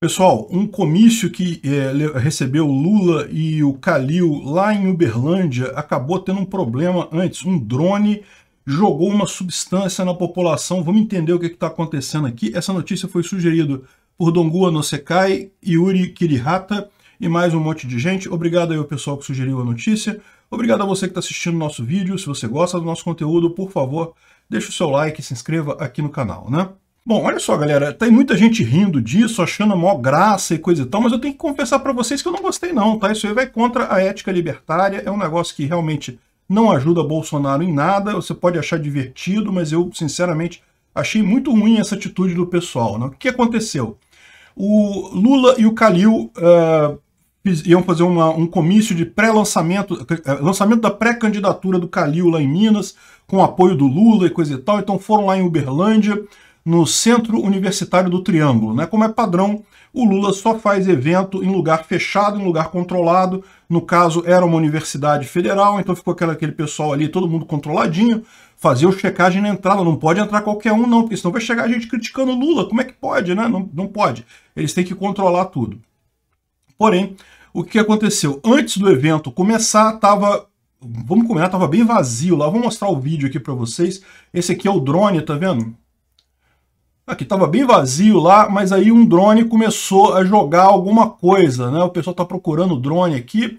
Pessoal, um comício que é, recebeu Lula e o Calil lá em Uberlândia acabou tendo um problema antes. Um drone jogou uma substância na população. Vamos entender o que é está acontecendo aqui. Essa notícia foi sugerida por Dongua Nosekai, Yuri Kirihata e mais um monte de gente. Obrigado aí ao pessoal que sugeriu a notícia. Obrigado a você que está assistindo o nosso vídeo. Se você gosta do nosso conteúdo, por favor, deixe o seu like e se inscreva aqui no canal, né? Bom, olha só, galera, tem muita gente rindo disso, achando a maior graça e coisa e tal, mas eu tenho que confessar para vocês que eu não gostei não, tá? Isso aí vai contra a ética libertária, é um negócio que realmente não ajuda Bolsonaro em nada, você pode achar divertido, mas eu, sinceramente, achei muito ruim essa atitude do pessoal, né? O que aconteceu? O Lula e o Calil uh, iam fazer uma, um comício de pré-lançamento, eh, lançamento da pré-candidatura do Calil lá em Minas, com apoio do Lula e coisa e tal, então foram lá em Uberlândia, no Centro Universitário do Triângulo. Né? Como é padrão, o Lula só faz evento em lugar fechado, em lugar controlado. No caso, era uma universidade federal, então ficou aquele, aquele pessoal ali, todo mundo controladinho, fazer o checagem na entrada. Não pode entrar qualquer um, não, porque senão vai chegar a gente criticando o Lula. Como é que pode, né? Não, não pode. Eles têm que controlar tudo. Porém, o que aconteceu? Antes do evento começar, estava vamos combinar, tava bem vazio lá. Vou mostrar o vídeo aqui para vocês. Esse aqui é o drone, tá vendo? Aqui estava bem vazio lá, mas aí um drone começou a jogar alguma coisa, né? O pessoal está procurando o drone aqui,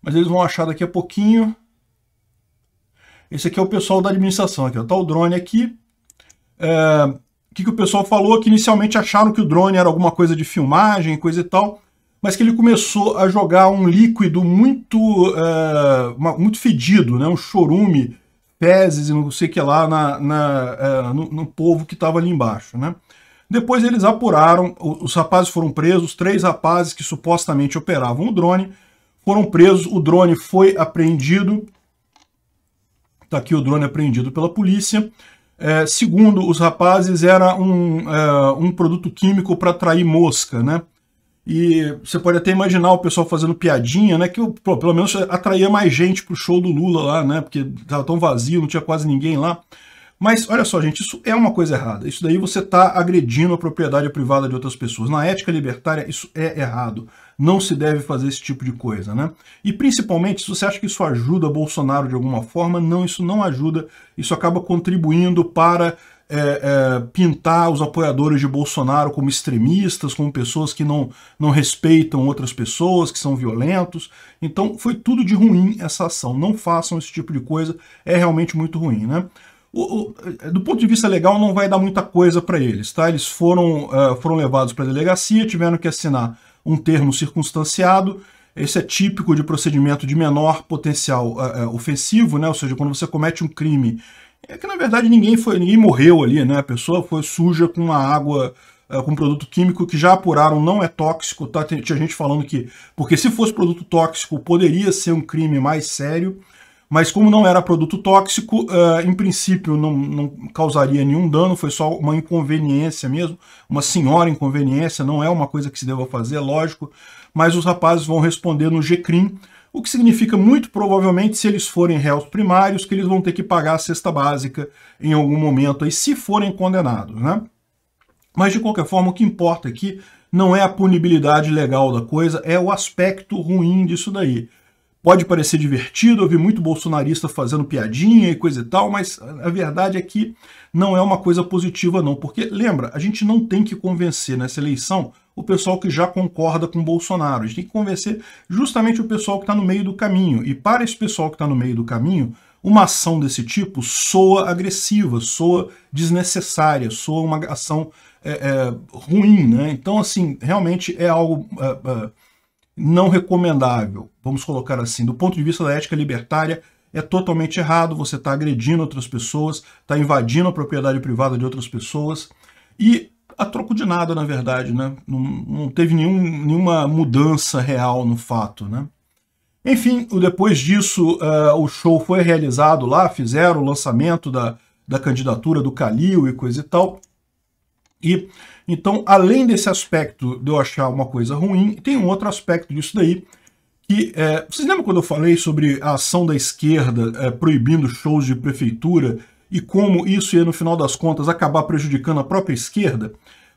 mas eles vão achar daqui a pouquinho. Esse aqui é o pessoal da administração, aqui, Está tá o drone aqui. É, o que, que o pessoal falou? Que inicialmente acharam que o drone era alguma coisa de filmagem, coisa e tal, mas que ele começou a jogar um líquido muito, é, muito fedido, né? um chorume fezes e não sei o que lá na, na é, no, no, povo que estava ali embaixo, né? Depois eles apuraram, os rapazes foram presos, três rapazes que supostamente operavam o drone foram presos, o drone foi apreendido, está aqui o drone apreendido pela polícia. É, segundo os rapazes, era um, é, um produto químico para atrair mosca, né? E você pode até imaginar o pessoal fazendo piadinha, né? Que pô, pelo menos atraía mais gente pro show do Lula lá, né? Porque tava tão vazio, não tinha quase ninguém lá. Mas olha só, gente, isso é uma coisa errada. Isso daí você está agredindo a propriedade privada de outras pessoas. Na ética libertária, isso é errado. Não se deve fazer esse tipo de coisa, né? E principalmente, se você acha que isso ajuda Bolsonaro de alguma forma, não, isso não ajuda. Isso acaba contribuindo para é, é, pintar os apoiadores de Bolsonaro como extremistas, como pessoas que não, não respeitam outras pessoas, que são violentos. Então foi tudo de ruim essa ação. Não façam esse tipo de coisa, é realmente muito ruim, né? O, o, é, do ponto de vista legal, não vai dar muita coisa para eles, tá? Eles foram, uh, foram levados para a delegacia, tiveram que assinar um termo circunstanciado. Esse é típico de procedimento de menor potencial uh, uh, ofensivo, né? Ou seja, quando você comete um crime é que na verdade ninguém foi, ninguém morreu ali, né? A pessoa foi suja com uma água eh, com um produto químico que já apuraram não é tóxico, tá? Tinha gente falando que, porque se fosse produto tóxico, poderia ser um crime mais sério, mas como não era produto tóxico, uh, em princípio não, não, causaria nenhum dano, foi só uma inconveniência mesmo, uma senhora inconveniência, não é uma coisa que se deva fazer, é lógico, mas os rapazes vão responder no GCRIM, o que significa muito provavelmente, se eles forem réus primários, que eles vão ter que pagar a cesta básica em algum momento, aí, se forem condenados. Né? Mas, de qualquer forma, o que importa aqui não é a punibilidade legal da coisa, é o aspecto ruim disso daí. Pode parecer divertido, eu vi muito bolsonarista fazendo piadinha e coisa e tal, mas a verdade é que não é uma coisa positiva não, porque lembra, a gente não tem que convencer nessa eleição o pessoal que já concorda com Bolsonaro. A gente tem que convencer justamente o pessoal que está no meio do caminho. E para esse pessoal que está no meio do caminho, uma ação desse tipo soa agressiva, soa desnecessária, soa uma ação é, é, ruim. Né? Então, assim, realmente é algo é, é não recomendável, vamos colocar assim. Do ponto de vista da ética libertária, é totalmente errado, você está agredindo outras pessoas, está invadindo a propriedade privada de outras pessoas. E a troco de nada, na verdade, né? Não, não teve nenhum, nenhuma mudança real no fato, né? Enfim, depois disso, uh, o show foi realizado lá, fizeram o lançamento da, da candidatura do Calil e coisa e tal. E, então, além desse aspecto de eu achar uma coisa ruim, tem um outro aspecto disso daí, que, é, vocês lembram quando eu falei sobre a ação da esquerda é, proibindo shows de prefeitura e como isso ia, no final das contas, acabar prejudicando a própria esquerda?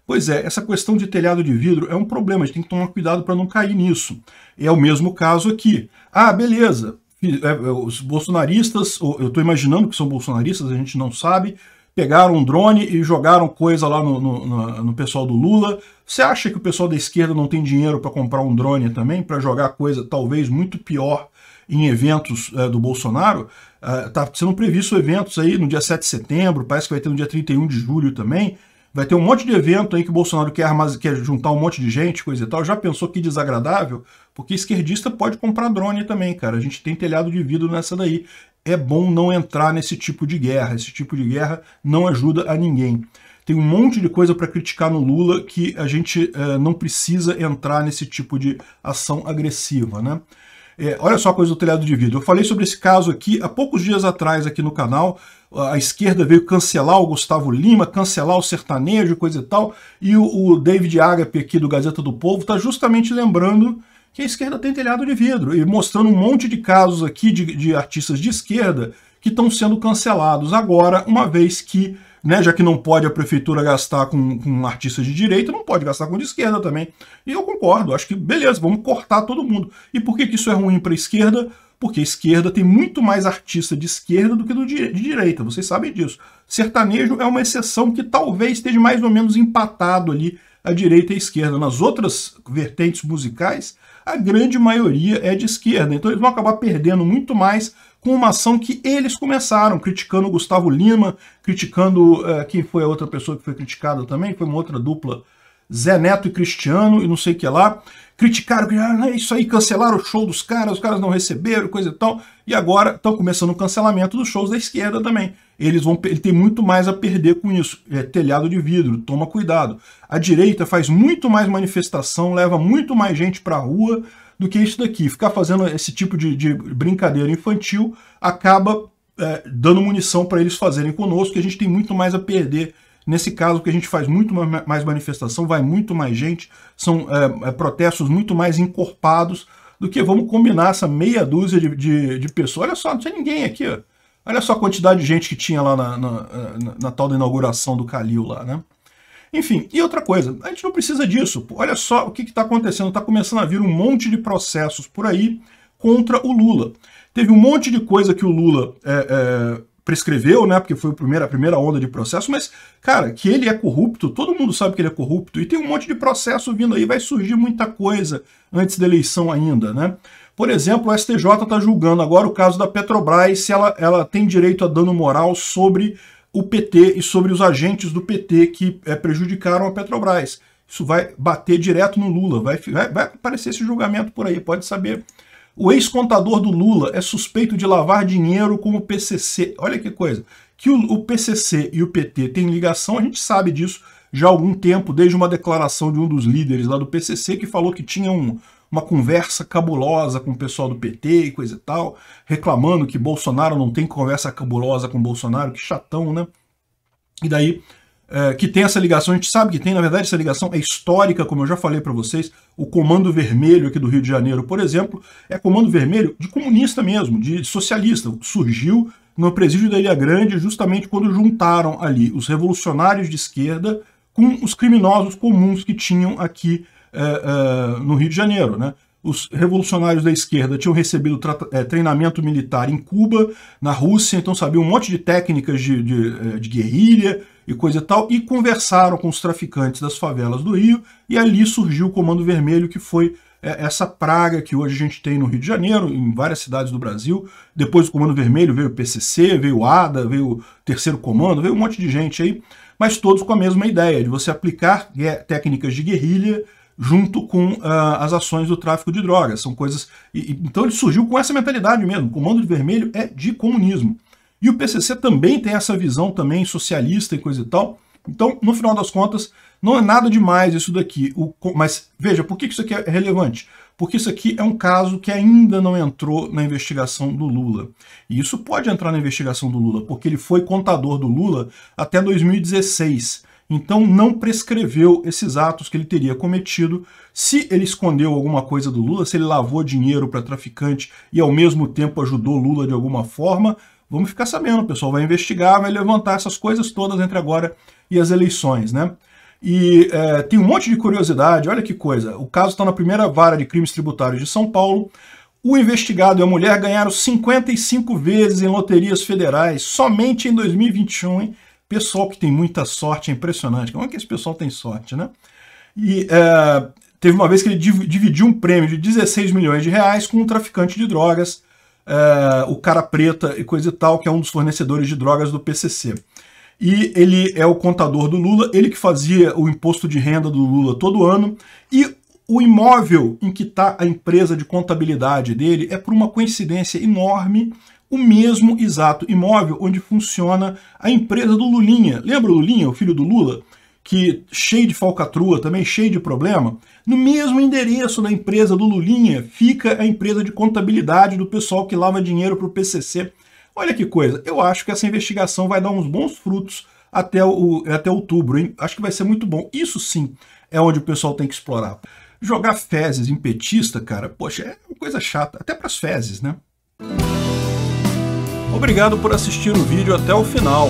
Pois é, essa questão de telhado de vidro é um problema, a gente tem que tomar cuidado para não cair nisso. É o mesmo caso aqui. Ah, beleza, é, é, os bolsonaristas, eu estou imaginando que são bolsonaristas, a gente não sabe, pegaram um drone e jogaram coisa lá no, no, no pessoal do Lula. Você acha que o pessoal da esquerda não tem dinheiro para comprar um drone também, para jogar coisa talvez muito pior em eventos é, do Bolsonaro? Está ah, uh, sendo previsto eventos aí no dia 7 de setembro, parece que vai ter no dia 31 de julho também. Vai ter um monte de evento aí que o Bolsonaro quer, armaz... quer juntar um monte de gente, coisa e tal. Já pensou que desagradável? Porque esquerdista pode comprar drone também, cara. A gente tem telhado de vidro nessa daí. É bom não entrar nesse tipo de guerra. Esse tipo de guerra não ajuda a ninguém. Tem um monte de coisa para criticar no Lula que a gente uh, não precisa entrar nesse tipo de ação agressiva, né? É, olha só a coisa do telhado de vidro. Eu falei sobre esse caso aqui há poucos dias atrás aqui no canal. A esquerda veio cancelar o Gustavo Lima, cancelar o sertanejo, coisa e tal. E o, o David Agape aqui do Gazeta do Povo está justamente lembrando que a esquerda tem telhado de vidro e mostrando um monte de casos aqui de, de artistas de esquerda que estão sendo cancelados agora, uma vez que, né, já que não pode a prefeitura gastar com, com artistas de direita, não pode gastar com de esquerda também. E eu concordo, acho que beleza, vamos cortar todo mundo. E por que, que isso é ruim para a esquerda? Porque a esquerda tem muito mais artista de esquerda do que do de direita, vocês sabem disso. Sertanejo é uma exceção que talvez esteja mais ou menos empatado ali a direita e a esquerda. Nas outras vertentes musicais, a grande maioria é de esquerda. Então eles vão acabar perdendo muito mais com uma ação que eles começaram, criticando o Gustavo Lima, criticando uh, quem foi a outra pessoa que foi criticada também, foi uma outra dupla Zé Neto e Cristiano e não sei o que lá. Criticaram, ah, é isso aí, cancelaram o show dos caras, os caras não receberam, coisa e tal. E agora estão começando o cancelamento dos shows da esquerda também. Eles vão ele tem muito mais a perder com isso. É telhado de vidro, toma cuidado. A direita faz muito mais manifestação, leva muito mais gente para a rua do que isso daqui. Ficar fazendo esse tipo de, de brincadeira infantil acaba é, dando munição para eles fazerem conosco, que a gente tem muito mais a perder Nesse caso, que a gente faz muito mais manifestação, vai muito mais gente, são é, é, protestos muito mais encorpados do que vamos combinar essa meia dúzia de, de, de pessoas. Olha só, não tinha ninguém aqui, ó. Olha só a quantidade de gente que tinha lá na, na, na, na tal da inauguração do Calil lá, né? Enfim, e outra coisa, a gente não precisa disso. Olha só o que está acontecendo. Está começando a vir um monte de processos por aí contra o Lula. Teve um monte de coisa que o Lula é, é prescreveu, né? Porque foi a primeira, a primeira onda de processo, mas, cara, que ele é corrupto, todo mundo sabe que ele é corrupto, e tem um monte de processo vindo aí, vai surgir muita coisa antes da eleição ainda, né? Por exemplo, o STJ está julgando agora o caso da Petrobras, se ela, ela tem direito a dano moral sobre o PT e sobre os agentes do PT que é, prejudicaram a Petrobras. Isso vai bater direto no Lula, vai, vai, vai aparecer esse julgamento por aí, pode saber o ex-contador do Lula é suspeito de lavar dinheiro com o PCC. Olha que coisa. Que o, PCC e o PT têm ligação, a gente sabe disso já há algum tempo, desde uma declaração de um dos líderes lá do PCC que falou que tinha um, uma conversa cabulosa com o pessoal do PT e coisa e tal, reclamando que Bolsonaro não tem conversa cabulosa com Bolsonaro, que chatão, né? E daí é, que tem essa ligação, a gente sabe que tem, na verdade, essa ligação é histórica, como eu já falei para vocês. O Comando Vermelho aqui do Rio de Janeiro, por exemplo, é comando vermelho de comunista mesmo, de socialista. Surgiu no presídio da Ilha Grande justamente quando juntaram ali os revolucionários de esquerda com os criminosos comuns que tinham aqui é, é, no Rio de Janeiro, né? os revolucionários da esquerda tinham recebido é, treinamento militar em Cuba, na Rússia, então sabiam um monte de técnicas de, de, de guerrilha, e coisa e tal, e conversaram com os traficantes das favelas do Rio, e ali surgiu o Comando Vermelho, que foi é, essa praga que hoje a gente tem no Rio de Janeiro, em várias cidades do Brasil. Depois do Comando Vermelho veio o PCC, veio o ADA, veio o Terceiro Comando, veio um monte de gente aí, mas todos com a mesma ideia, de você aplicar é, técnicas de guerrilha junto com uh, as ações do tráfico de drogas. São coisas... E, e, então ele surgiu com essa mentalidade mesmo. O Comando Vermelho é de comunismo. E o PCC também tem essa visão também socialista e coisa e tal. Então, no final das contas, não é nada demais isso daqui. O, mas veja, por que isso aqui é relevante? Porque isso aqui é um caso que ainda não entrou na investigação do Lula. E isso pode entrar na investigação do Lula, porque ele foi contador do Lula até 2016. Então não prescreveu esses atos que ele teria cometido se ele escondeu alguma coisa do Lula, se ele lavou dinheiro para traficante e ao mesmo tempo ajudou Lula de alguma forma Vamos ficar sabendo, o pessoal vai investigar, vai levantar essas coisas todas entre agora e as eleições, né? E é, tem um monte de curiosidade, olha que coisa. O caso está na primeira vara de crimes tributários de São Paulo. O investigado e a mulher ganharam 55 vezes em loterias federais, somente em 2021, hein? Pessoal que tem muita sorte, é impressionante. Como é que esse pessoal tem sorte, né? E é, teve uma vez que ele dividiu um prêmio de 16 milhões de reais com um traficante de drogas é, o Cara Preta e coisa e tal, que é um dos fornecedores de drogas do PCC. E ele é o contador do Lula, ele que fazia o imposto de renda do Lula todo ano. E o imóvel em que está a empresa de contabilidade dele é, por uma coincidência enorme, o mesmo exato imóvel onde funciona a empresa do Lulinha. Lembra o Lulinha, o filho do Lula? que cheio de falcatrua, também cheio de problema, no mesmo endereço da empresa do Lulinha fica a empresa de contabilidade do pessoal que lava dinheiro para o PCC. Olha que coisa, eu acho que essa investigação vai dar uns bons frutos até, o, até outubro, hein? Acho que vai ser muito bom. Isso sim é onde o pessoal tem que explorar. Jogar fezes em petista, cara, poxa, é uma coisa chata, até para as fezes, né? Obrigado por assistir o vídeo até o final.